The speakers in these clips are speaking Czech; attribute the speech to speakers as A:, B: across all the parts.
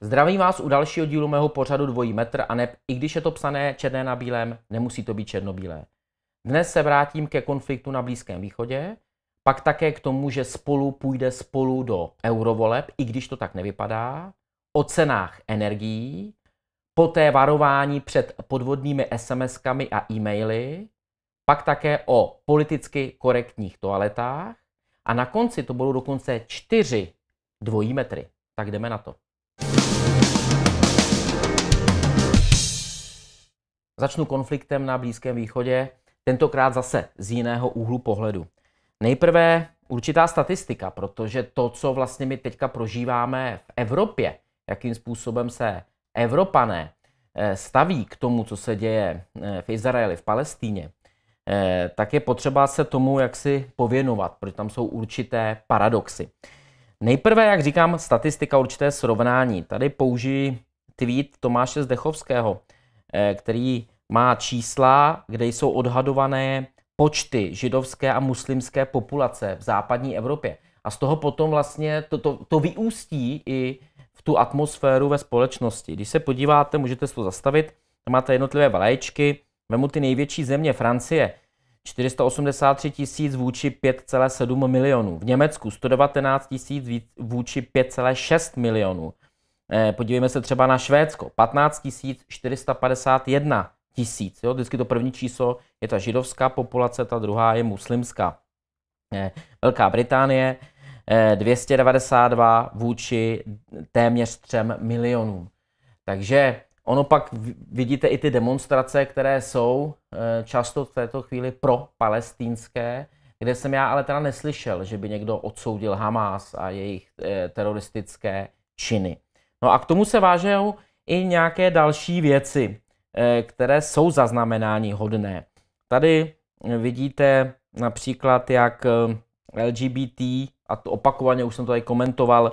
A: Zdravím vás u dalšího dílu mého pořadu Dvojí metr a ne, i když je to psané černé na bílém, nemusí to být černobílé. Dnes se vrátím ke konfliktu na Blízkém východě pak také k tomu, že spolu půjde spolu do eurovoleb, i když to tak nevypadá, o cenách energií, poté varování před podvodnými SMS-kami a e-maily, pak také o politicky korektních toaletách a na konci to budou dokonce čtyři dvojí metry. Tak jdeme na to. Začnu konfliktem na Blízkém východě, tentokrát zase z jiného úhlu pohledu. Nejprve určitá statistika, protože to, co vlastně my teďka prožíváme v Evropě, jakým způsobem se Evropané eh, staví k tomu, co se děje eh, v Izraeli, v Palestíně, eh, tak je potřeba se tomu jaksi pověnovat, protože tam jsou určité paradoxy. Nejprve, jak říkám, statistika, určité srovnání. Tady použiji tweet Tomáše Zdechovského, který má čísla, kde jsou odhadované počty židovské a muslimské populace v západní Evropě. A z toho potom vlastně to, to, to vyústí i v tu atmosféru ve společnosti. Když se podíváte, můžete si to zastavit, tam máte jednotlivé vlaječky, vemu ty největší země, Francie, 483 tisíc vůči 5,7 milionů. V Německu 119 tisíc vůči 5,6 milionů. Eh, podívejme se třeba na Švédsko, 15 451 tisíc. Jo? Vždycky to první číslo je ta židovská populace, ta druhá je muslimská. Eh, Velká Británie 292 eh, vůči téměř 3 milionům. Takže ono pak vidíte i ty demonstrace, které jsou eh, často v této chvíli pro palestinské, kde jsem já ale teda neslyšel, že by někdo odsoudil Hamas a jejich teroristické činy. No a k tomu se vážou i nějaké další věci. Eh, které jsou zaznamenání hodné. Tady vidíte například, jak eh, LGBT, a to opakovaně už jsem to tady komentoval,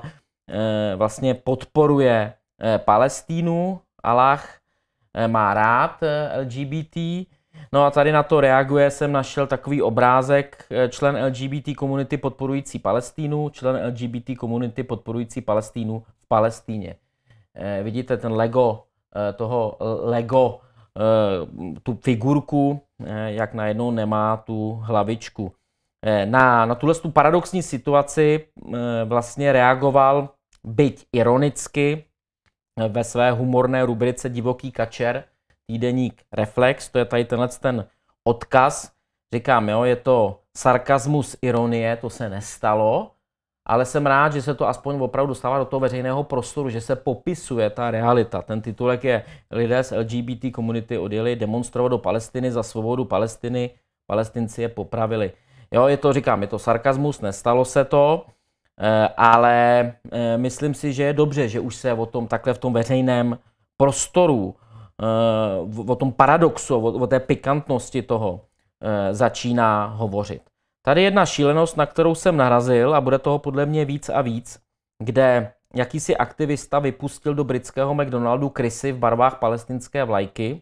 A: eh, vlastně podporuje Palestínu, Allah má rád LGBT. No a tady na to reaguje, jsem našel takový obrázek, člen LGBT komunity podporující Palestínu, člen LGBT komunity podporující Palestínu v Palestíně. Vidíte ten Lego Eh, toho Lego eh, tu figurku, eh, jak najednou nemá tu hlavičku. Na, na tuhle tu paradoxní situaci vlastně reagoval, byť ironicky, ve své humorné rubrice Divoký kačer, týdeník Reflex, to je tady tenhle ten odkaz. Říkám, jo, je to sarkazmus ironie, to se nestalo, ale jsem rád, že se to aspoň opravdu dostává do toho veřejného prostoru, že se popisuje ta realita. Ten titulek je Lidé z LGBT komunity odjeli demonstrovat do Palestiny za svobodu Palestiny, Palestinci je popravili. Jo, je to, říkám, je to sarkazmus, nestalo se to, eh, ale eh, myslím si, že je dobře, že už se o tom takhle v tom veřejném prostoru, eh, o tom paradoxu, o té pikantnosti toho začíná hovořit. Tady jedna šílenost, na kterou jsem narazil a bude toho podle mě víc a víc, kde jakýsi aktivista vypustil do britského McDonaldu krysy v barvách palestinské vlajky.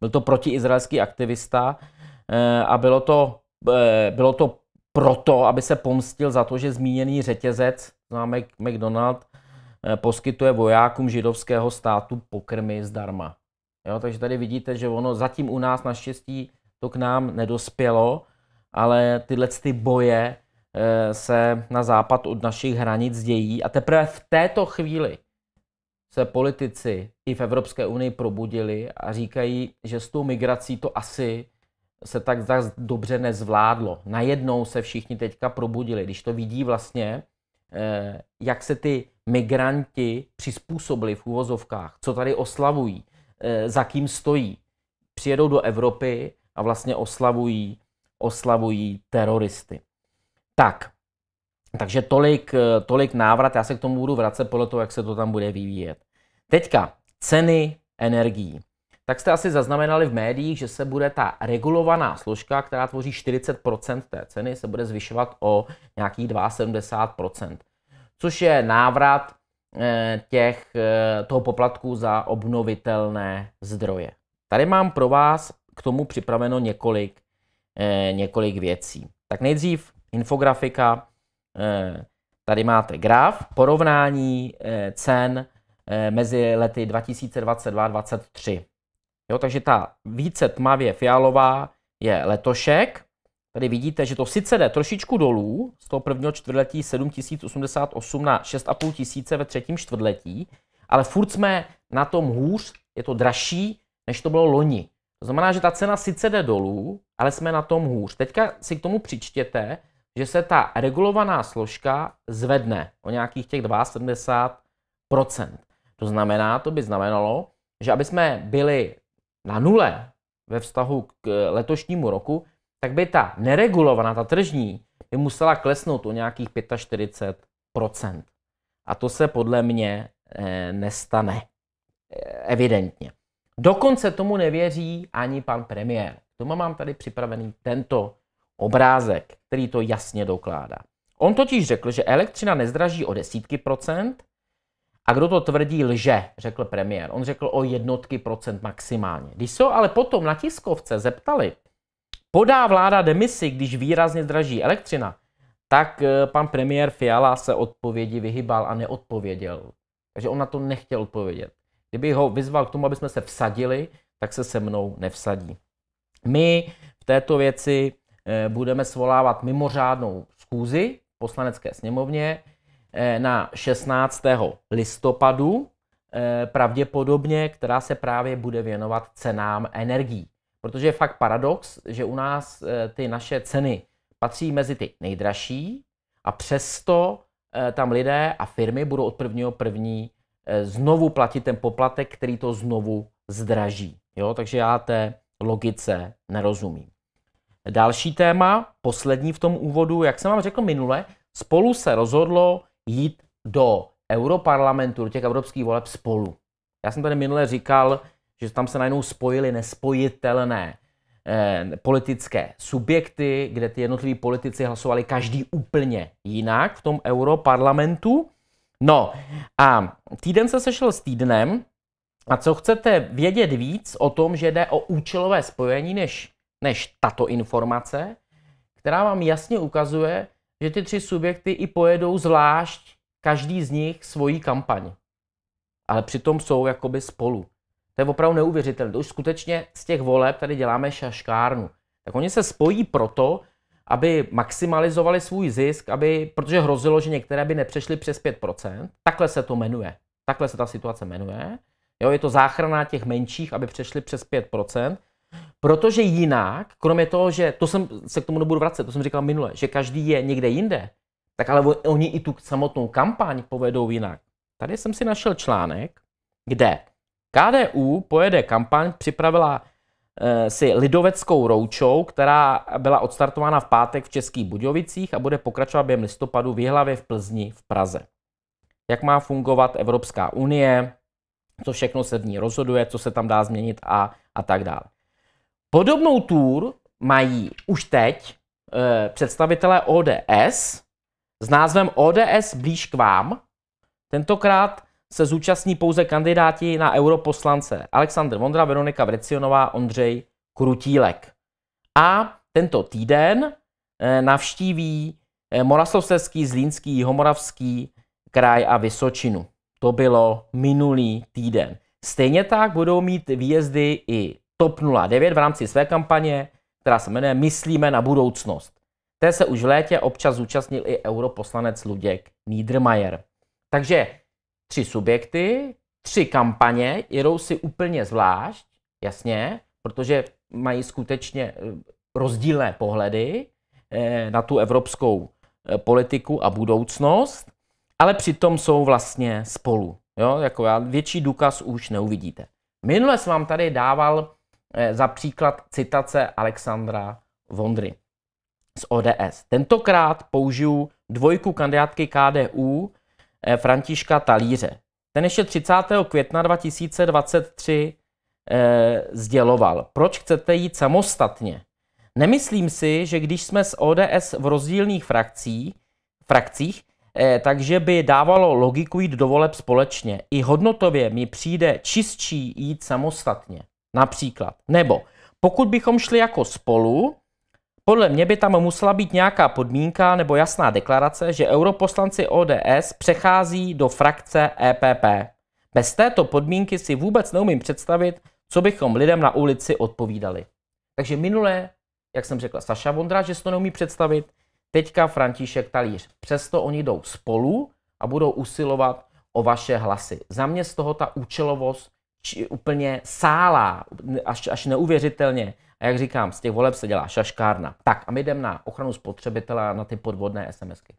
A: Byl to protiizraelský aktivista eh, a bylo to, eh, bylo to proto, aby se pomstil za to, že zmíněný řetězec, známe McDonald, eh, poskytuje vojákům židovského státu pokrmy zdarma. Jo, takže tady vidíte, že ono zatím u nás naštěstí to k nám nedospělo, ale tyhle ty boje eh, se na západ od našich hranic dějí a teprve v této chvíli se politici i v Evropské unii probudili a říkají, že s tou migrací to asi se tak dobře nezvládlo. Najednou se všichni teďka probudili, když to vidí vlastně, eh, jak se ty migranti přizpůsobili v úvozovkách, co tady oslavují, eh, za kým stojí. Přijedou do Evropy a vlastně oslavují oslavují teroristy. Tak, takže tolik, eh, tolik návrat, já se k tomu budu vracet podle toho, jak se to tam bude vyvíjet. Teďka, ceny energií. Tak jste asi zaznamenali v médiích, že se bude ta regulovaná složka, která tvoří 40% té ceny, se bude zvyšovat o nějakých 72%, což je návrat eh, těch, eh, toho poplatku za obnovitelné zdroje. Tady mám pro vás k tomu připraveno několik Eh, několik věcí. Tak nejdřív infografika. Eh, tady máte graf porovnání eh, cen mezi lety 2022 a 2023. Jo, takže ta více tmavě fialová je letošek. Tady vidíte, že to sice jde trošičku dolů, z toho prvního čtvrtletí 7088 na 6,5 tisíce ve třetím čtvrtletí, ale furt jsme na tom hůř, je to dražší, než to bylo loni. To znamená, že ta cena sice jde dolů, ale jsme na tom hůř. Teďka si k tomu přičtěte, že se ta regulovaná složka zvedne o nějakých těch 72%. To znamená, to by znamenalo, že aby jsme byli na nule ve vztahu k letošnímu roku, tak by ta neregulovaná, ta tržní, by musela klesnout o nějakých 45%. A to se podle mě eh, nestane. Eh, evidentně. Dokonce tomu nevěří ani pan premiér tomu mám tady připravený tento obrázek, který to jasně dokládá. On totiž řekl, že elektřina nezdraží o desítky procent a kdo to tvrdí, lže, řekl premiér. On řekl o jednotky procent maximálně. Když se ale potom na tiskovce zeptali, podá vláda demisi, když výrazně zdraží elektřina, tak eh, pan premiér Fiala se odpovědi vyhybal a neodpověděl. Takže on na to nechtěl odpovědět. Kdyby ho vyzval k tomu, aby jsme se vsadili, tak se se mnou nevsadí. My v této věci eh, budeme svolávat mimořádnou schůzi v poslanecké sněmovně eh, na 16. listopadu, eh, pravděpodobně, která se právě bude věnovat cenám energií. Protože je fakt paradox, že u nás ty naše ceny patří mezi ty nejdražší a přesto tam lidé a firmy budou od prvního první znovu platit ten poplatek, který to znovu zdraží. Jo? Takže já té logice nerozumím. Další téma, poslední v tom úvodu, jak jsem vám řekl minule, spolu se rozhodlo jít do europarlamentu, do těch evropských voleb spolu. Já jsem tady minule říkal, že tam se najednou spojili nespojitelné eh, politické subjekty, kde ty jednotliví politici hlasovali každý úplně jinak v tom europarlamentu. No a týden se sešel s týdnem a co chcete vědět víc o tom, že jde o účelové spojení než, než tato informace, která vám jasně ukazuje, že ty tři subjekty i pojedou zvlášť každý z nich svoji kampaň. Ale přitom jsou jakoby spolu. To je opravdu neuvěřitelné. To už skutečně z těch voleb tady děláme šaškárnu. Tak oni se spojí proto, aby maximalizovali svůj zisk, aby, protože hrozilo, že některé by nepřešly přes 5%. Takhle se to jmenuje. Takhle se ta situace jmenuje. Jo, je to záchrana těch menších, aby přešli přes 5%, protože jinak, kromě toho, že to jsem se k tomu nebudu vracet, to jsem říkal minule, že každý je někde jinde, tak ale oni i tu samotnou kampaň povedou jinak. Tady jsem si našel článek, kde KDU pojede kampaň, připravila eh, si lidoveckou roučou, která byla odstartována v pátek v Českých Budějovicích a bude pokračovat během listopadu v Jihlavě v Plzni v Praze. Jak má fungovat Evropská unie, co všechno se v ní rozhoduje, co se tam dá změnit a, a tak dále. Podobnou tour mají už teď e, představitelé ODS s názvem ODS blíž k vám. Tentokrát se zúčastní pouze kandidáti na europoslance Alexandr Vondra, Veronika Vrecionová, Ondřej Krutílek. A tento týden e, navštíví eh, Moravskoslezský, Zlínský, Homoravský kraj a Vysočinu to bylo minulý týden. Stejně tak budou mít výjezdy i TOP 09 v rámci své kampaně, která se jmenuje Myslíme na budoucnost. Té se už v létě občas zúčastnil i europoslanec Luděk Niedermayer. Takže tři subjekty, tři kampaně jedou si úplně zvlášť, jasně, protože mají skutečně eh, rozdílné pohledy eh, na tu evropskou eh, politiku a budoucnost ale přitom jsou vlastně spolu. Jo? Jako větší důkaz už neuvidíte. Minule jsem vám tady dával eh, za příklad citace Alexandra Vondry z ODS. Tentokrát použiju dvojku kandidátky KDU eh, Františka Talíře. Ten ještě 30. května 2023 eh, sděloval, proč chcete jít samostatně. Nemyslím si, že když jsme s ODS v rozdílných frakcí, frakcích, Eh, takže by dávalo logiku jít do voleb společně. I hodnotově mi přijde čistší jít samostatně, například. Nebo pokud bychom šli jako spolu, podle mě by tam musela být nějaká podmínka nebo jasná deklarace, že europoslanci ODS přechází do frakce EPP. Bez této podmínky si vůbec neumím představit, co bychom lidem na ulici odpovídali. Takže minule, jak jsem řekla Saša Vondra, že si to neumí představit, Teďka František Talíř. Přesto oni jdou spolu a budou usilovat o vaše hlasy. Za mě z toho ta účelovost či, úplně sálá, až, až neuvěřitelně. A jak říkám, z těch voleb se dělá šaškárna. Tak a my jdeme na ochranu spotřebitela na ty podvodné SMSky.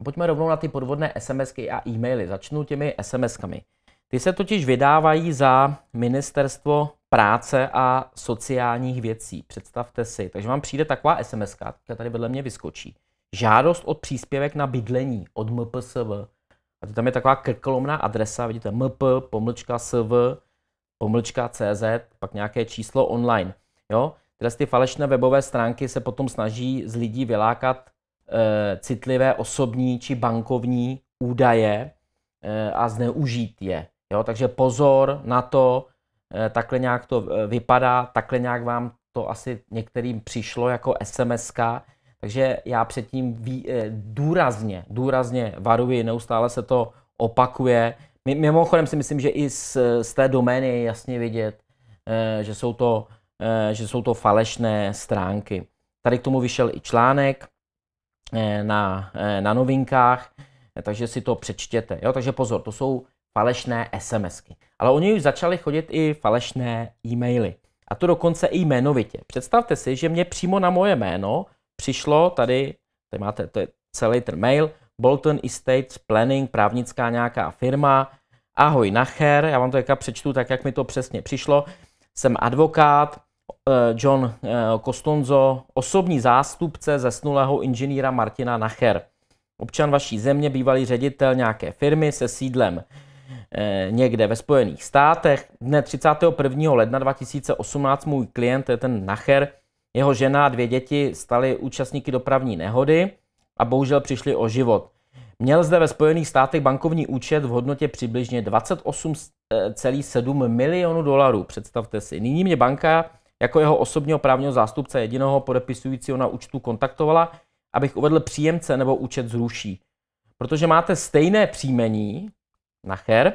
A: A pojďme rovnou na ty podvodné SMSky a e-maily. Začnu těmi SMSkami. Ty se totiž vydávají za ministerstvo práce a sociálních věcí. Představte si. Takže vám přijde taková SMS, která tady vedle mě vyskočí. Žádost od příspěvek na bydlení od MPSV. A to tam je taková krkolomná adresa, vidíte, mp, pomlčka sv, pomlčka cz, pak nějaké číslo online. Jo? Tyhle ty falešné webové stránky se potom snaží z lidí vylákat e, citlivé osobní či bankovní údaje e, a zneužít je. Jo? Takže pozor na to, Eh, takhle nějak to eh, vypadá, takhle nějak vám to asi některým přišlo jako sms takže já předtím ví, eh, důrazně, důrazně varuji, neustále se to opakuje. Mimochodem si myslím, že i z, z té domény je jasně vidět, že jsou, to, že jsou to falešné stránky. Tady k tomu vyšel i článek na, na novinkách, takže si to přečtěte. Jo, takže pozor, to jsou falešné SMSky. Ale oni už začali chodit i falešné e-maily. A to dokonce i jmenovitě. Představte si, že mě přímo na moje jméno přišlo tady, tady máte to je celý ten mail, Bolton Estates Planning, právnická nějaká firma, ahoj Nacher, já vám to jaka přečtu tak, jak mi to přesně přišlo, jsem advokát, eh, John Kostonzo, eh, osobní zástupce zesnulého inženýra Martina Nacher, občan vaší země, bývalý ředitel nějaké firmy se sídlem Eh, někde ve Spojených státech. Dne 31. ledna 2018 můj klient, to je ten Nacher, jeho žena a dvě děti staly účastníky dopravní nehody a bohužel přišli o život. Měl zde ve Spojených státech bankovní účet v hodnotě přibližně 28,7 eh, milionů dolarů, představte si. Nyní mě banka jako jeho osobního právního zástupce jediného podepisujícího na účtu kontaktovala, abych uvedl příjemce nebo účet zruší. Protože máte stejné příjmení, Nacher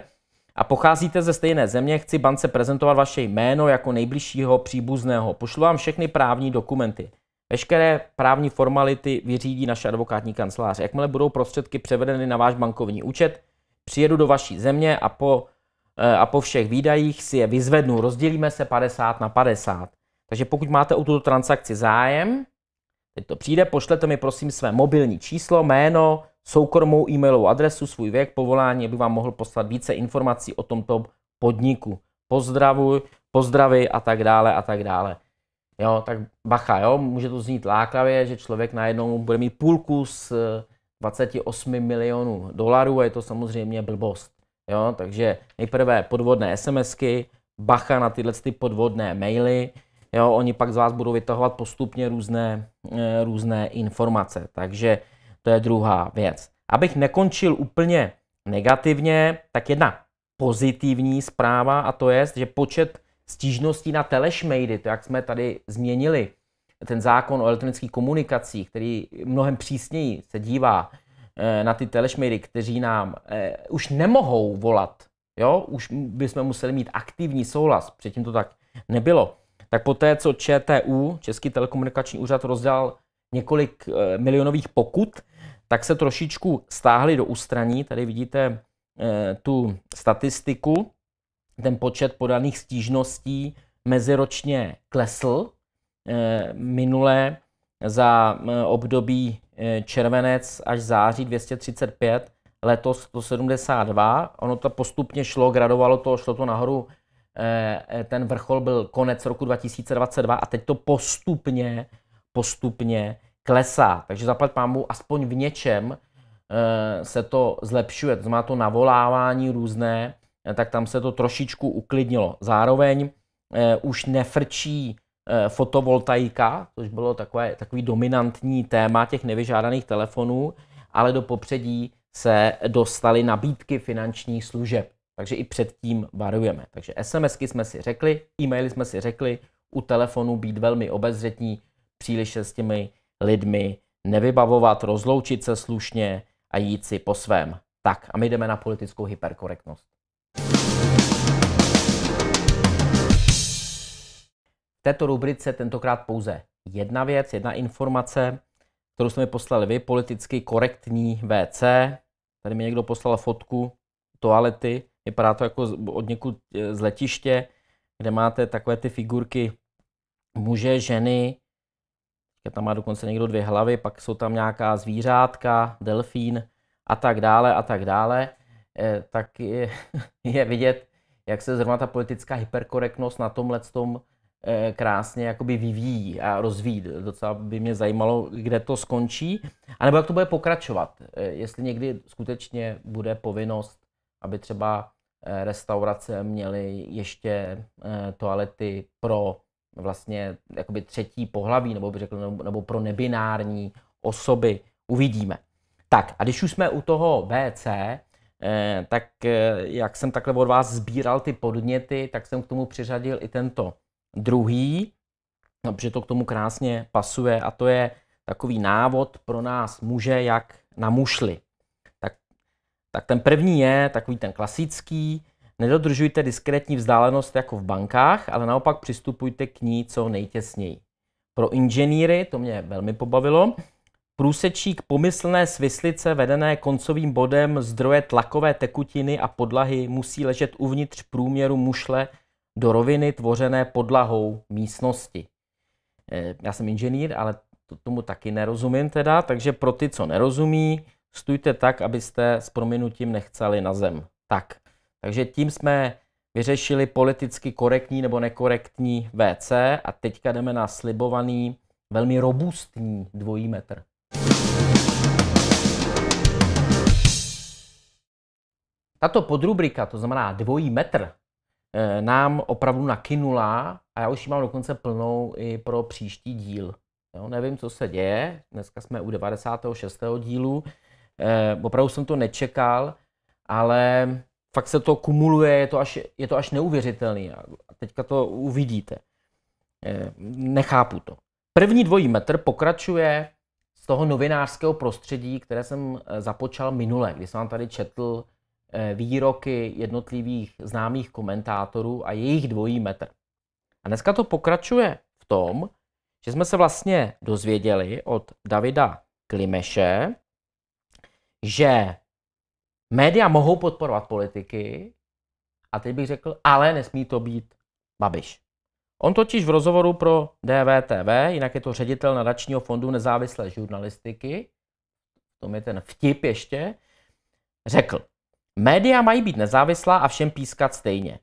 A: a pocházíte ze stejné země, chci bance prezentovat vaše jméno jako nejbližšího příbuzného. Pošlu vám všechny právní dokumenty. Veškeré právní formality vyřídí naše advokátní kancelář. Jakmile budou prostředky převedeny na váš bankovní účet, přijedu do vaší země a po, eh, a po všech výdajích si je vyzvednu. Rozdělíme se 50 na 50. Takže pokud máte o tuto transakci zájem, teď to přijde, pošlete mi prosím své mobilní číslo, jméno, soukromou e-mailovou adresu, svůj věk, povolání, aby vám mohl poslat více informací o tomto podniku. Pozdravuj, pozdravy a tak dále a tak dále. Jo, tak bacha, jo, může to znít lákavě, že člověk najednou bude mít půlku z 28 eh, milionů dolarů a je to samozřejmě blbost. Jo, takže nejprve podvodné SMSky, bacha na tyhle ty podvodné maily, jo, oni pak z vás budou vytahovat postupně různé, eh, různé informace. Takže to je druhá věc. Abych nekončil úplně negativně, tak jedna pozitivní zpráva a to je, že počet stížností na telešmejdy, to jak jsme tady změnili, ten zákon o elektronických komunikacích, který mnohem přísněji se dívá eh, na ty telešmejdy, kteří nám eh, už nemohou volat, jo, už bychom museli mít aktivní souhlas, předtím to tak nebylo, tak poté, co ČTU, Český telekomunikační úřad, rozdal několik eh, milionových pokut, tak se trošičku stáhly do ústraní. Tady vidíte eh, tu statistiku. Ten počet podaných stížností meziročně klesl. Eh, Minulé za eh, období červenec až září 235, letos 172. Ono to postupně šlo, gradovalo to, šlo to nahoru. Ten vrchol byl konec roku 2022 a teď to postupně, postupně klesá. Takže zaplat pámu aspoň v něčem eh, se to zlepšuje. To znamená to navolávání různé, eh, tak tam se to trošičku uklidnilo. Zároveň eh, už nefrčí fotovoltaika, což bylo takové, takový dominantní téma těch nevyžádaných telefonů, ale do popředí se dostaly nabídky finančních služeb. Takže i předtím varujeme. Takže SMSky jsme si řekli, e-maily jsme si řekli, u telefonu být velmi obezřetní, příliš se s těmi lidmi nevybavovat, rozloučit se slušně a jít si po svém. Tak a my jdeme na politickou hyperkorektnost. V této rubrice tentokrát pouze jedna věc, jedna informace, kterou jsme mi poslali vy, politicky korektní VC. Tady mi někdo poslal fotku toalety, vypadá to jako od někud e, z letiště, kde máte takové ty figurky muže, ženy, tam má dokonce někdo dvě hlavy, pak jsou tam nějaká zvířátka, delfín a tak dále a tak dále, eh, tak je, je vidět, jak se zrovna ta politická hyperkorektnost na tomhle tom eh, krásně jakoby vyvíjí a rozvíjí. Docela by mě zajímalo, kde to skončí, anebo jak to bude pokračovat. Eh, jestli někdy skutečně bude povinnost, aby třeba restaurace měly ještě toalety pro vlastně jakoby třetí pohlaví, nebo bych řekl, nebo, pro nebinární osoby. Uvidíme. Tak a když už jsme u toho BC, eh, tak eh, jak jsem takhle od vás sbíral ty podněty, tak jsem k tomu přiřadil i tento druhý, no, protože to k tomu krásně pasuje a to je takový návod pro nás muže, jak na mušli. Tak, tak ten první je takový ten klasický, Nedodržujte diskrétní vzdálenost jako v bankách, ale naopak přistupujte k ní co nejtěsněji. Pro inženýry, to mě velmi pobavilo, průsečík pomyslné svislice vedené koncovým bodem zdroje tlakové tekutiny a podlahy musí ležet uvnitř průměru mušle do roviny tvořené podlahou místnosti. Eh, já jsem inženýr, ale to tomu taky nerozumím teda, takže pro ty, co nerozumí, stůjte tak, abyste s prominutím nechceli na zem. Tak. Takže tím jsme vyřešili politicky korektní nebo nekorektní WC a teďka jdeme na slibovaný, velmi robustní dvojí metr. Tato podrubrika, to znamená dvojí metr, eh, nám opravdu nakynula a já už ji mám dokonce plnou i pro příští díl. Jo, nevím, co se děje, dneska jsme u 96. dílu, e, opravdu jsem to nečekal, ale fakt se to kumuluje, je to až, je to až neuvěřitelný a teďka to uvidíte. Eh, nechápu to. První dvojí metr pokračuje z toho novinářského prostředí, které jsem eh, započal minule, kdy jsem vám tady četl eh, výroky jednotlivých známých komentátorů a jejich dvojí metr. A dneska to pokračuje v tom, že jsme se vlastně dozvěděli od Davida Klimeše, že Média mohou podporovat politiky, a teď bych řekl, ale nesmí to být Babiš. On totiž v rozhovoru pro DVTV, jinak je to ředitel nadačního fondu nezávislé žurnalistiky, To je ten vtip ještě, řekl, média mají být nezávislá a všem pískat stejně.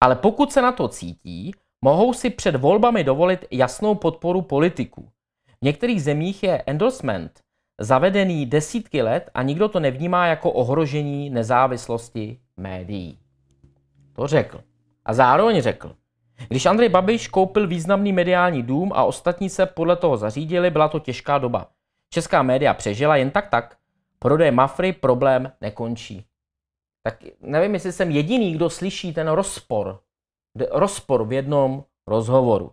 A: Ale pokud se na to cítí, mohou si před volbami dovolit jasnou podporu politiků. V některých zemích je endorsement zavedený desítky let a nikdo to nevnímá jako ohrožení nezávislosti médií. To řekl. A zároveň řekl, když Andrej Babiš koupil významný mediální dům a ostatní se podle toho zařídili, byla to těžká doba. Česká média přežila jen tak tak. Prodej Mafry problém nekončí. Tak nevím, jestli jsem jediný, kdo slyší ten rozpor. Rozpor v jednom rozhovoru.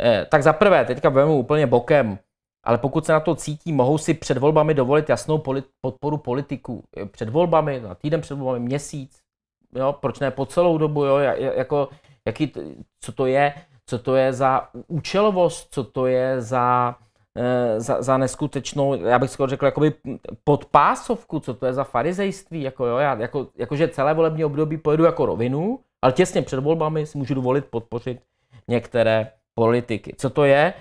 A: Eh, tak za prvé, teďka vemu úplně bokem ale pokud se na to cítí, mohou si před volbami dovolit jasnou polit, podporu politiků. Eh, před volbami, na týden před volbami, měsíc, jo, proč ne po celou dobu, jo, jako, jaký, co to je, co to je za účelovost, co to je za, eh, za, za neskutečnou, já bych skoro řekl, jakoby podpásovku, co to je za farizejství, jako jo, já, jako, jakože celé volební období pojedu jako rovinu, ale těsně před volbami si můžu dovolit podpořit některé politiky. Co to je?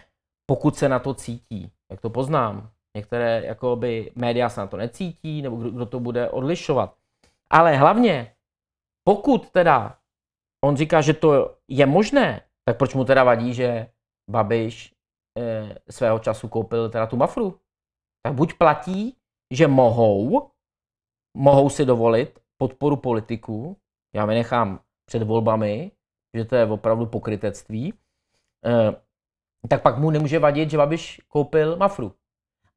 A: pokud se na to cítí. Jak to poznám? Některé jakoby, média se na to necítí, nebo kdo, kdo to bude odlišovat. Ale hlavně, pokud teda on říká, že to je možné, tak proč mu teda vadí, že Babiš e, svého času koupil teda tu mafru? Tak buď platí, že mohou, mohou si dovolit podporu politiků, já vynechám před volbami, že to je opravdu pokrytectví, e, tak pak mu nemůže vadit, že Babiš koupil Mafru.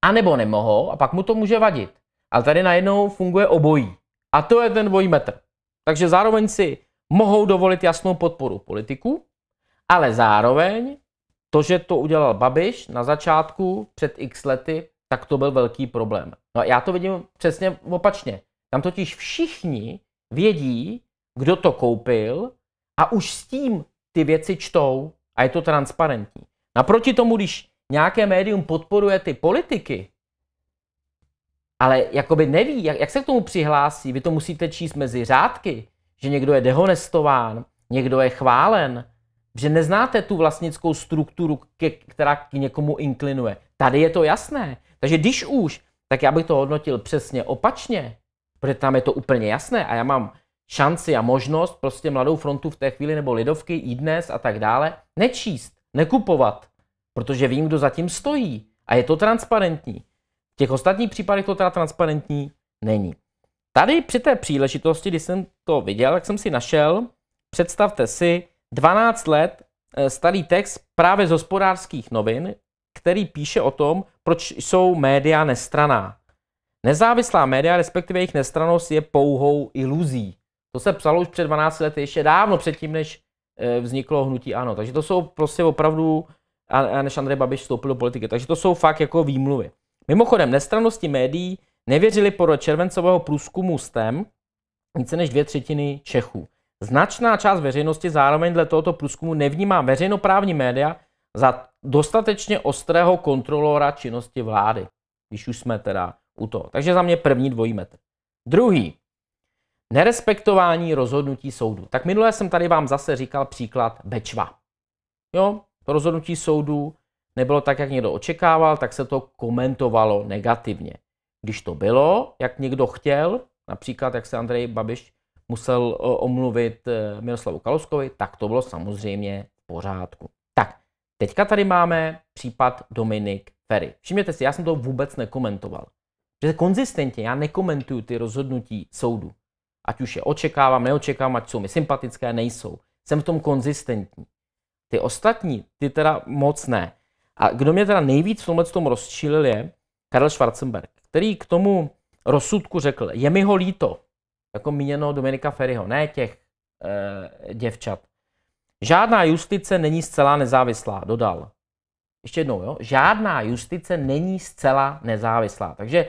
A: A nebo nemohou a pak mu to může vadit. Ale tady najednou funguje obojí. A to je ten dvojí metr. Takže zároveň si mohou dovolit jasnou podporu politiků, ale zároveň to, že to udělal Babiš na začátku před x lety, tak to byl velký problém. No a já to vidím přesně opačně. Tam totiž všichni vědí, kdo to koupil a už s tím ty věci čtou a je to transparentní. Naproti tomu, když nějaké médium podporuje ty politiky, ale jakoby neví, jak, jak se k tomu přihlásí, vy to musíte číst mezi řádky, že někdo je dehonestován, někdo je chválen, že neznáte tu vlastnickou strukturu, ke, která k někomu inklinuje. Tady je to jasné. Takže když už, tak já bych to hodnotil přesně opačně, protože tam je to úplně jasné a já mám šanci a možnost prostě Mladou frontu v té chvíli nebo Lidovky, i dnes a tak dále nečíst nekupovat, protože vím, kdo zatím stojí a je to transparentní. V těch ostatních případech to teda transparentní není. Tady při té příležitosti, když jsem to viděl, tak jsem si našel, představte si, 12 let eh, starý text právě z hospodářských novin, který píše o tom, proč jsou média nestraná. Nezávislá média, respektive jejich nestranost, je pouhou iluzí. To se psalo už před 12 lety, ještě dávno předtím, než Eh, vzniklo hnutí ANO. Takže to jsou prostě opravdu, a než Andrej Babiš vstoupil do politiky. Takže to jsou fakt jako výmluvy. Mimochodem, nestrannosti médií nevěřili podle červencového průzkumu STEM více než dvě třetiny Čechů. Značná část veřejnosti zároveň dle tohoto průzkumu nevnímá veřejnoprávní média za dostatečně ostrého kontrolora činnosti vlády, když už jsme teda u toho. Takže za mě první dvojí metr. Druhý, Nerespektování rozhodnutí soudu. Tak minule jsem tady vám zase říkal příklad Bečva. Jo, to rozhodnutí soudu nebylo tak, jak někdo očekával, tak se to komentovalo negativně. Když to bylo, jak někdo chtěl, například jak se Andrej Babiš musel eh, omluvit eh, Miroslavu Kalouskovi, tak to bylo samozřejmě v pořádku. Tak, teďka tady máme případ Dominik Ferry. Všimněte si, já jsem to vůbec nekomentoval. Že konzistentně já nekomentuju ty rozhodnutí soudu. Ať už je očekávám, neočekávám, ať jsou mi sympatické, nejsou. Jsem v tom konzistentní. Ty ostatní, ty teda moc ne. A kdo mě teda nejvíc v tomhle tom rozčílil je Karel Schwarzenberg, který k tomu rozsudku řekl, je mi ho líto, jako míněno Dominika Ferryho, ne těch e, děvčat. Žádná justice není zcela nezávislá, dodal. Ještě jednou, jo? Žádná justice není zcela nezávislá. Takže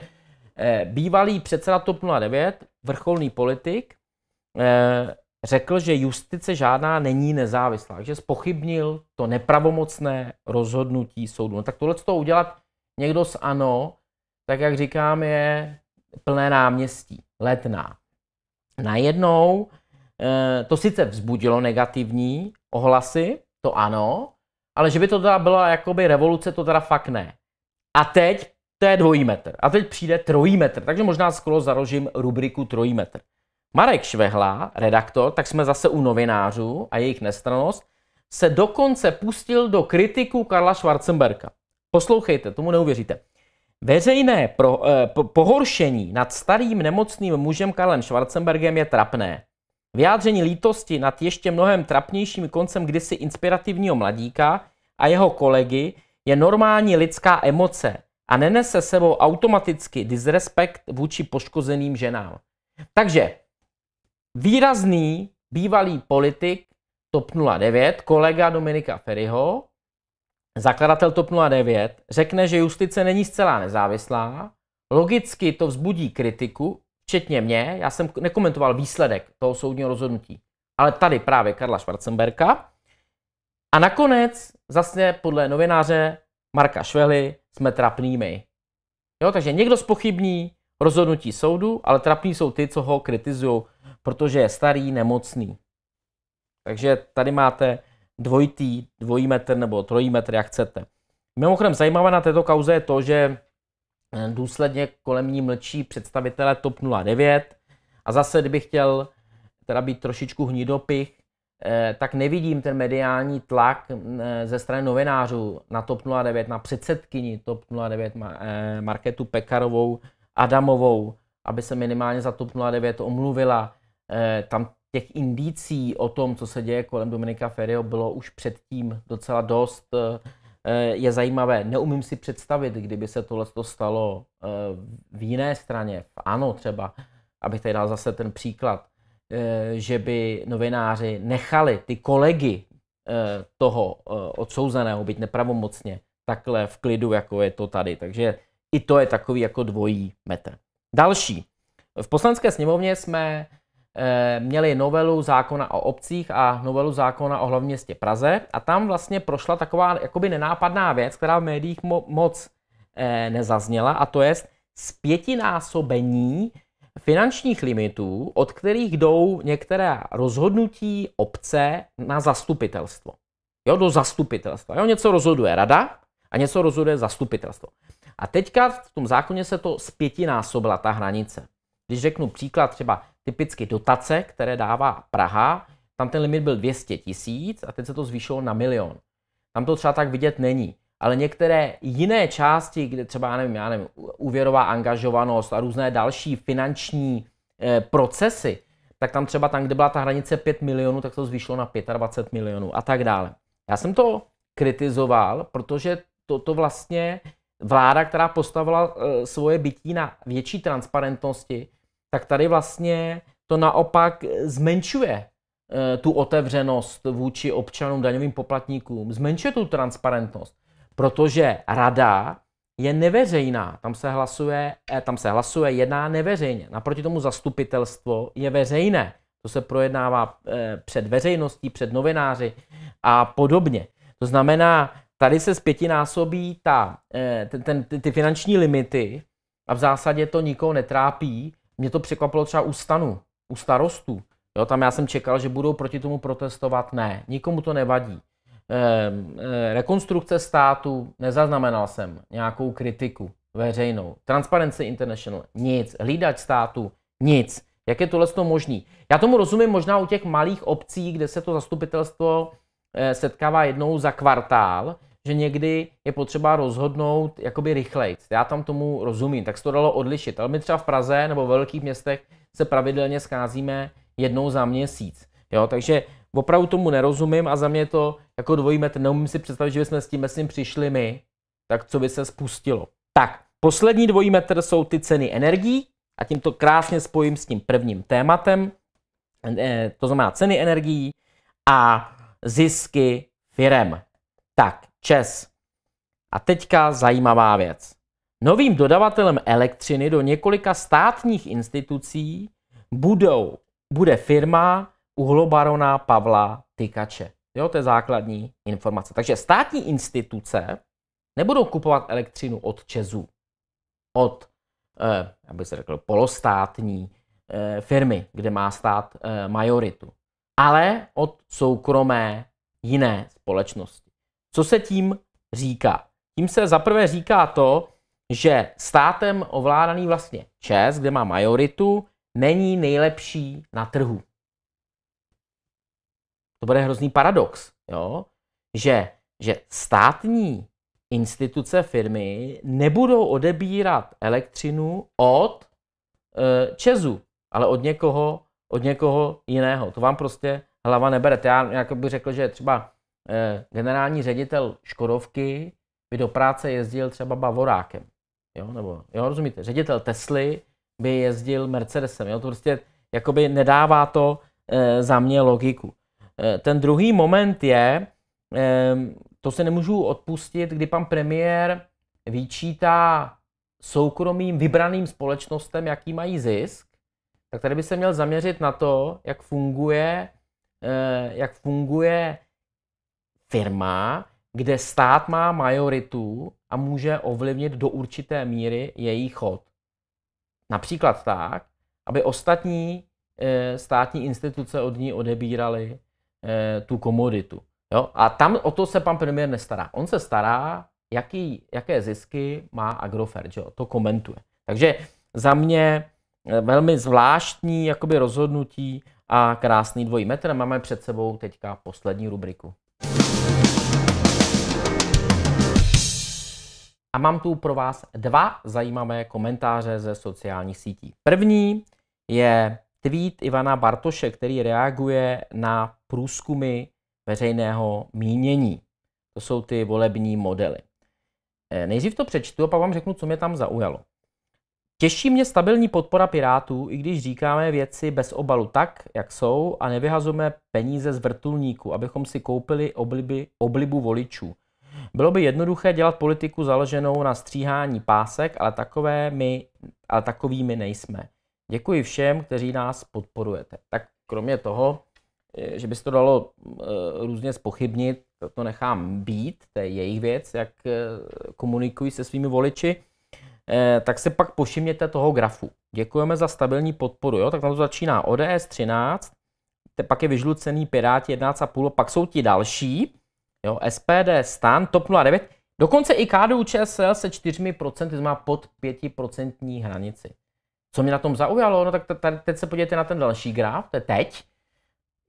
A: e, bývalý předseda TOP 09 vrcholný politik eh, řekl, že justice žádná není nezávislá, že spochybnil to nepravomocné rozhodnutí soudu. No tak tohle to udělat někdo z ANO, tak jak říkám, je plné náměstí, letná. Najednou eh, to sice vzbudilo negativní ohlasy, to ano, ale že by to teda byla jakoby revoluce, to teda fakt ne. A teď to je dvojí metr. A teď přijde trojí metr, takže možná skoro založím rubriku trojí metr. Marek Švehla, redaktor, tak jsme zase u novinářů a jejich nestranost, se dokonce pustil do kritiku Karla Schwarzenberka. Poslouchejte, tomu neuvěříte. Veřejné pro, eh, pohoršení nad starým nemocným mužem Karlem Schwarzenbergem je trapné. Vyjádření lítosti nad ještě mnohem trapnějším koncem kdysi inspirativního mladíka a jeho kolegy je normální lidská emoce, a nenese sebou automaticky disrespekt vůči poškozeným ženám. Takže výrazný bývalý politik TOP 09, kolega Dominika Ferryho, zakladatel TOP 09, řekne, že justice není zcela nezávislá, logicky to vzbudí kritiku, včetně mě, já jsem nekomentoval výsledek toho soudního rozhodnutí, ale tady právě Karla Schwarzenberka. A nakonec zase podle novináře Marka Švely, jsme trapnými. my. Jo, takže někdo spochybní rozhodnutí soudu, ale trapní jsou ty, co ho kritizují, protože je starý, nemocný. Takže tady máte dvojitý, dvojí metr nebo trojí metr, jak chcete. Mimochodem zajímavé na této kauze je to, že eh, důsledně kolem ní mlčí představitelé TOP 09 a zase, kdybych chtěl teda být trošičku hnidopich, Eh, tak nevidím ten mediální tlak mm, eh, ze strany novinářů na TOP 09, na předsedkyni TOP 09 eh, Marketu Pekarovou Adamovou, aby se minimálně za TOP 09 omluvila. Tam těch indicí o tom, co se děje kolem Dominika Ferio, bylo už předtím docela dost. Je zajímavé, neumím si představit, kdyby se tohle stalo v jiné straně, ANO třeba, abych tady dal zase ten příklad Eh, že by novináři nechali ty kolegy eh, toho eh, odsouzeného, byť nepravomocně, takhle v klidu, jako je to tady. Takže i to je takový jako dvojí metr. Další. V poslanské sněmovně jsme měli novelu zákona o obcích a novelu zákona o hlavním městě Praze a tam vlastně prošla taková jakoby nenápadná věc, která v médiích mo- moc nezazněla a to je zpětinásobení finančních limitů, od kterých jdou některá rozhodnutí obce na zastupitelstvo. Jo, do zastupitelstva. Jo, něco rozhoduje rada a něco rozhoduje zastupitelstvo. A teďka v tom zákoně se to zpětinásobila ta hranice. Když řeknu příklad třeba typicky dotace, které dává Praha, tam ten limit byl 200 tisíc a teď se to zvýšilo na milion. Tam to třeba tak vidět není ale některé jiné části, kde třeba, já nevím, já nevím, úvěrová angažovanost a různé další finanční eh, procesy, tak tam třeba tam, kde byla ta hranice 5 milionů, tak to zvýšilo na 25 milionů a tak dále. Já jsem to kritizoval, protože toto vlastně vláda, která postavila e, svoje bytí na větší transparentnosti, tak tady vlastně to naopak zmenšuje e, tu otevřenost vůči občanům, daňovým poplatníkům, zmenšuje tu transparentnost protože rada je neveřejná. Tam se hlasuje, eh, tam se hlasuje jedná neveřejně. Naproti tomu zastupitelstvo je veřejné. To se projednává eh, před veřejností, před novináři a podobně. To znamená, tady se zpětinásobí ta, eh, ten, ten, ty finanční limity a v zásadě to nikoho netrápí. Mě to překvapilo třeba u stanu, u starostů. Jo, tam já jsem čekal, že budou proti tomu protestovat. Ne, nikomu to nevadí. Eh, rekonstrukce státu, nezaznamenal jsem nějakou kritiku veřejnou. Transparency International, nic. Hlídač státu, nic. Jak je tohle možné? možný? Já tomu rozumím možná u těch malých obcí, kde se to zastupitelstvo eh, setkává jednou za kvartál, že někdy je potřeba rozhodnout jakoby rychleji. Já tam tomu rozumím, tak se to dalo odlišit. Ale my třeba v Praze nebo v velkých městech se pravidelně scházíme jednou za měsíc. Jo, takže opravdu tomu nerozumím a za mě to jako dvojí metr, neumím si představit, že jsme s tím myslím přišli my, tak co by se spustilo. Tak, poslední dvojí metr jsou ty ceny energií a tím to krásně spojím s tím prvním tématem, eh, to znamená ceny energií a zisky firem. Tak, čes. A teďka zajímavá věc. Novým dodavatelem elektřiny do několika státních institucí budou, bude firma uhlobarona Pavla Tykače. Jo, to je základní informace. Takže státní instituce nebudou kupovat elektřinu od ČEZU, od, eh, aby se řekl, polostátní eh, firmy, kde má stát eh, majoritu, ale od soukromé jiné společnosti. Co se tím říká? Tím se zaprvé říká to, že státem ovládaný vlastně Čes, kde má majoritu, není nejlepší na trhu to bude hrozný paradox, jo? Že, že státní instituce firmy nebudou odebírat elektřinu od e, Česu, ale od někoho, od někoho jiného. To vám prostě hlava neberete. Já jako bych řekl, že třeba e, generální ředitel Škodovky by do práce jezdil třeba Bavorákem. Jo, nebo, jo, rozumíte, ředitel Tesly by jezdil Mercedesem. Jo, to prostě jakoby nedává to e, za mě logiku. Eh, ten druhý moment je, to se nemůžu odpustit, kdy pan premiér vyčítá soukromým vybraným společnostem, jaký mají zisk, tak tady by se měl zaměřit na to, jak funguje, eh, jak funguje firma, kde stát má majoritu a může ovlivnit do určité míry její chod. Například tak, aby ostatní eh, státní instituce od ní odebíraly Eh, tu komoditu. Jo? A tam o to se pan premiér nestará. On se stará, jaký, jaké zisky má Agrofert, že jo? to komentuje. Takže za mě eh, velmi zvláštní jakoby rozhodnutí a krásný dvojí metr. Máme před sebou teďka poslední rubriku. A mám tu pro vás dva zajímavé komentáře ze sociálních sítí. První je tweet Ivana Bartoše, který reaguje na průzkumy veřejného mínění. To jsou ty volební modely. Eh, nejdřív to přečtu a pak vám řeknu, co mě tam zaujalo. Těší mě stabilní podpora Pirátů, i když říkáme věci bez obalu tak, jak jsou a nevyhazujeme peníze z vrtulníku, abychom si koupili obliby, oblibu voličů. Bylo by jednoduché dělat politiku založenou na stříhání pásek, ale, takové my, ale takovými nejsme. Děkuji všem, kteří nás podporujete. Tak kromě toho Eh, že by se to dalo eh, různě spochybnit, to, to nechám být, to je jejich věc, jak eh, komunikují se svými voliči, tak se pak pošimněte toho grafu. Děkujeme za stabilní podporu, jo? tak tam to začíná ODS 13, te pak je vyžlucený Piráti 11,5, pak jsou ti další, jo? SPD, STAN, TOP 09, dokonce i KDU ČSL se 4% má pod 5% hranici. Co mě na tom zaujalo, no tak tady teď se podívejte na ten další graf, to je teď,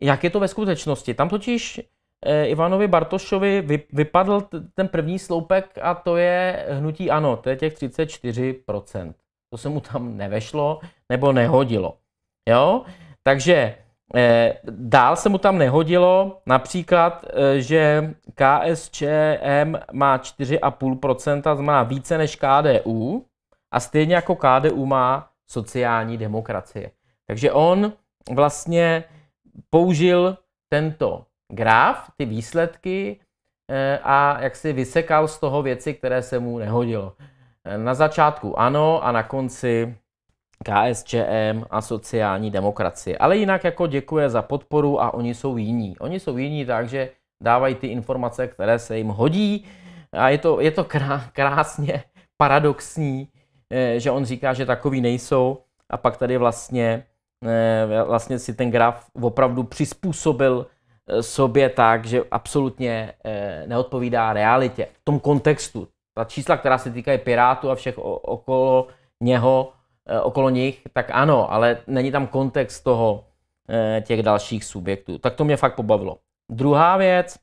A: jak je to ve skutečnosti? Tam totiž eh, Ivanovi Bartošovi vypadl ten první sloupek a to je hnutí ano, to je těch 34%. To se mu tam nevešlo nebo nehodilo. Jo? Takže eh, dál se mu tam nehodilo například, eh, že KSČM má 4,5%, znamená více než KDU a stejně jako KDU má sociální demokracie. Takže on vlastně použil tento graf, ty výsledky eh, a jak si vysekal z toho věci, které se mu nehodilo. Eh, na začátku ano a na konci KSČM a sociální demokracie. Ale jinak jako děkuje za podporu a oni jsou jiní. Oni jsou jiní, takže dávají ty informace, které se jim hodí. A je to, je to krásně paradoxní, eh, že on říká, že takový nejsou a pak tady vlastně Eh, vlastně si ten graf opravdu přizpůsobil eh, sobě tak, že absolutně eh, neodpovídá realitě. V tom kontextu, ta čísla, která se týkají Pirátů a všech okolo něho, okolo nich, tak ano, ale není tam kontext toho těch dalších subjektů. Tak to mě fakt pobavilo. Druhá věc,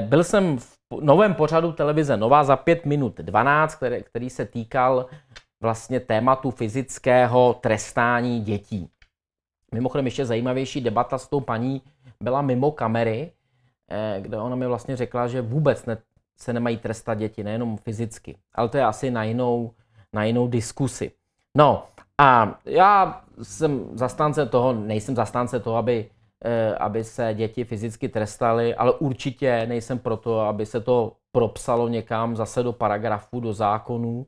A: byl jsem v novém pořadu televize Nová za 5 minut 12, který, který se týkal vlastně tématu fyzického trestání dětí. Mimochodem ještě zajímavější debata s tou paní byla mimo kamery, eh, kde ona mi vlastně řekla, že vůbec ne, se nemají trestat děti, nejenom fyzicky. Ale to je asi na jinou, na jinou diskusi. No a já jsem zastánce toho, nejsem zastánce toho, aby, eh, aby se děti fyzicky trestaly, ale určitě nejsem proto, aby se to propsalo někam zase do paragrafu, do zákonů.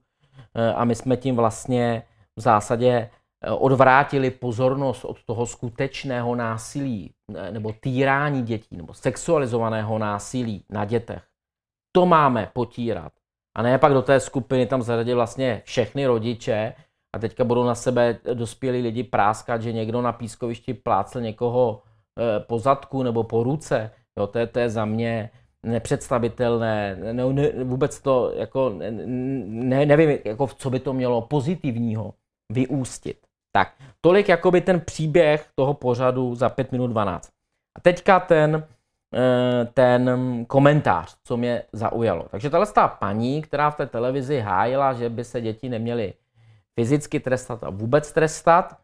A: Eh, a my jsme tím vlastně v zásadě Eh, odvrátili pozornost od toho skutečného násilí eh, nebo týrání dětí nebo sexualizovaného násilí na dětech. To máme potírat. A ne pak do té skupiny tam zařadit vlastně všechny rodiče a teďka budou na sebe dospělí lidi práskat, že někdo na pískovišti plácel někoho eh, po zadku nebo po ruce. Jo, to, je, to je za mě nepředstavitelné, ne, ne, vůbec to jako ne, nevím, jako v co by to mělo pozitivního vyústit. Tak, tolik jakoby ten příběh toho pořadu za 5 minut 12. A teďka ten, eh, ten komentář, co mě zaujalo. Takže tahle ta paní, která v té televizi hájila, že by se děti neměly fyzicky trestat a vůbec trestat,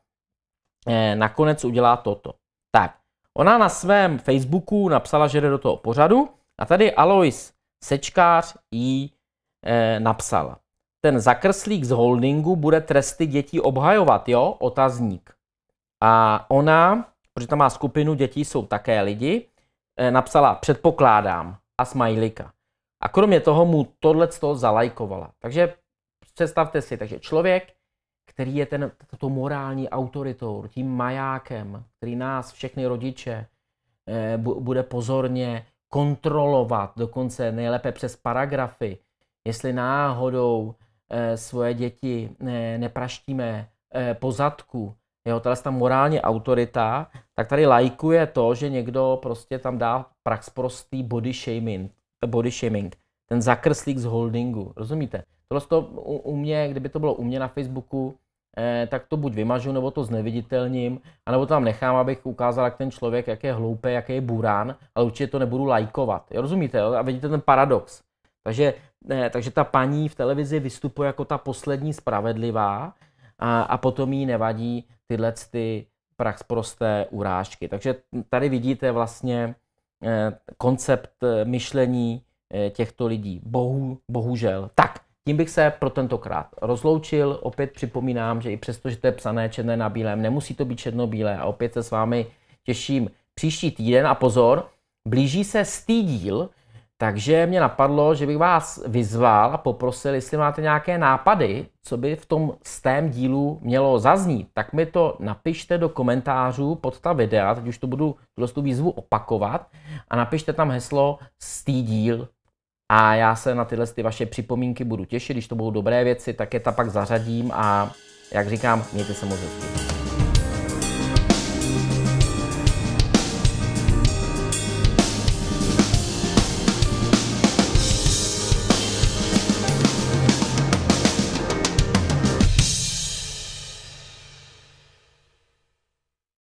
A: eh, nakonec udělá toto. Tak, ona na svém Facebooku napsala, že jde do toho pořadu a tady Alois Sečkář jí eh, napsala ten zakrslík z holdingu bude tresty dětí obhajovat, jo? Otazník. A ona, protože tam má skupinu dětí, jsou také lidi, eh, napsala předpokládám a smajlika. A kromě toho mu tohle zalajkovala. Takže představte si, takže člověk, který je ten, to morální autoritou, tím majákem, který nás, všechny rodiče, eh, bude pozorně kontrolovat, dokonce nejlépe přes paragrafy, jestli náhodou Eh, svoje děti eh, nepraštíme eh, po zadku, jo, tahle tam morální autorita, tak tady lajkuje to, že někdo prostě tam dá prax prostý body shaming, body shaming ten zakrslík z holdingu, rozumíte? Tohle to u, u mě, kdyby to bylo u mě na Facebooku, eh, tak to buď vymažu, nebo to zneviditelním, anebo tam nechám, abych ukázal, jak ten člověk, jak je hloupý, jak je burán, ale určitě to nebudu lajkovat. Jo, rozumíte? Jo? A vidíte ten paradox. Takže ne, takže ta paní v televizi vystupuje jako ta poslední spravedlivá a, a potom jí nevadí tyhle ty prax prosté urážky. Takže tady vidíte vlastně eh, koncept eh, myšlení eh, těchto lidí. Bohu, bohužel. Tak, tím bych se pro tentokrát rozloučil. Opět připomínám, že i přesto, že to je psané černé na bílém, nemusí to být černobílé. A opět se s vámi těším příští týden. A pozor, blíží se stý díl, takže mě napadlo, že bych vás vyzval a poprosil, jestli máte nějaké nápady, co by v tom stém dílu mělo zaznít, tak mi to napište do komentářů pod ta videa, teď už to budu tu výzvu opakovat a napište tam heslo stý díl a já se na tyhle ty vaše připomínky budu těšit, když to budou dobré věci, tak je ta pak zařadím a jak říkám, mějte se moc hezky.